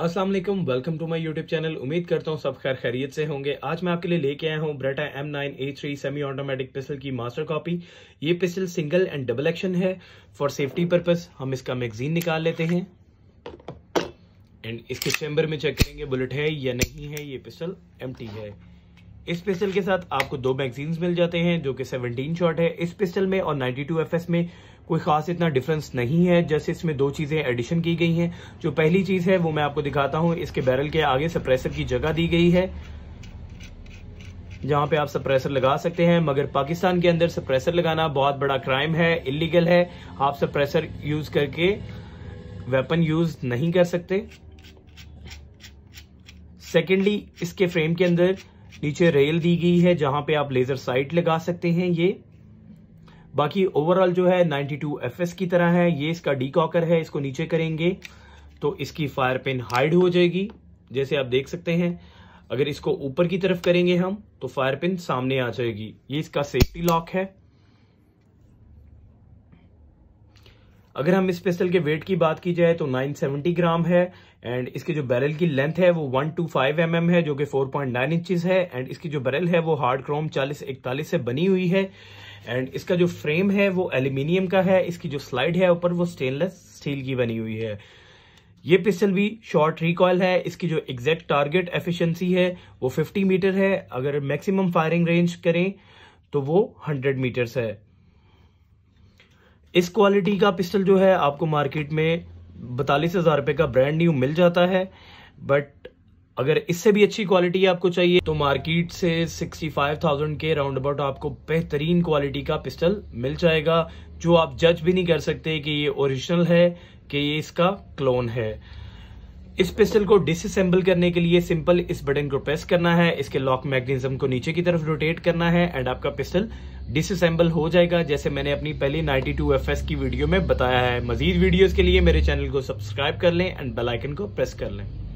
Aslam welcome to my YouTube channel उम्मीद करता हूँ सब खैर खैरियत से होंगे आज मैं आपके लिए लेके आया हूँ Beretta M nine A three semi automatic pistol की मास्टर कॉपी ये pistol single and double action है फॉर सेफ्टी पर्पज हम इसका मैगजीन निकाल लेते हैं एंड इसके चैम्बर में चेक करेंगे बुलेट है या नहीं है ये पिस्टल एम है इस पिस्टल के साथ आपको दो मैगजीन्स मिल जाते हैं जो कि 17 शॉट है इस पिस्टल में और 92 एफएस में कोई खास इतना डिफरेंस नहीं है जैसे इसमें दो चीज़ें एडिशन की गई हैं जो पहली चीज़ है वो मैं आपको दिखाता हूं इसके बैरल के आगे सप्रेसर की जगह दी गई है जहां पे आप सप्रेसर लगा सकते हैं मगर पाकिस्तान के अंदर सप्रेसर लगाना बहुत बड़ा क्राइम है इलीगल है आप सप्रेसर यूज करके वेपन यूज नहीं कर सकते सेकेंडली इसके फ्रेम के अंदर नीचे रेल दी गई है जहां पे आप लेजर साइट लगा सकते हैं ये बाकी ओवरऑल जो है 92 एफएस की तरह है ये इसका डीकॉकर है इसको नीचे करेंगे तो इसकी फायर पिन हाइड हो जाएगी जैसे आप देख सकते हैं अगर इसको ऊपर की तरफ करेंगे हम तो फायर पिन सामने आ जाएगी ये इसका सेफ्टी लॉक है अगर हम इस पिस्टल के वेट की बात की जाए तो 970 ग्राम है एंड इसके जो बैरल की लेंथ है वो 125 टू mm है जो कि 4.9 पॉइंट इंचज है एंड इसकी जो बैरल है वो हार्ड क्रोम 4041 से बनी हुई है एंड इसका जो फ्रेम है वो एल्यूमिनियम का है इसकी जो स्लाइड है ऊपर वो स्टेनलेस स्टील की बनी हुई है ये पिस्टल भी शॉर्ट रिकॉयल है इसकी जो एग्जैक्ट टारगेट एफिशिएंसी है वो 50 मीटर है अगर मैक्सिमम फायरिंग रेंज करें तो वो 100 मीटर्स है इस क्वालिटी का पिस्टल जो है आपको मार्केट में बतालीस हजार रुपए का ब्रांड न्यू मिल जाता है बट अगर इससे भी अच्छी क्वालिटी आपको चाहिए तो मार्केट से 65,000 के राउंड अबाउट आपको बेहतरीन क्वालिटी का पिस्टल मिल जाएगा जो आप जज भी नहीं कर सकते कि ये ओरिजिनल है कि ये इसका क्लोन है इस पिस्टल को डिसअसेंबल करने के लिए सिंपल इस बटन को प्रेस करना है इसके लॉक मैग्नेजम को नीचे की तरफ रोटेट करना है एंड आपका पिस्टल डिसअसेंबल हो जाएगा जैसे मैंने अपनी पहली 92 टू की वीडियो में बताया है मजीद वीडियोस के लिए मेरे चैनल को सब्सक्राइब कर लें एंड बेलाइकन को प्रेस कर लें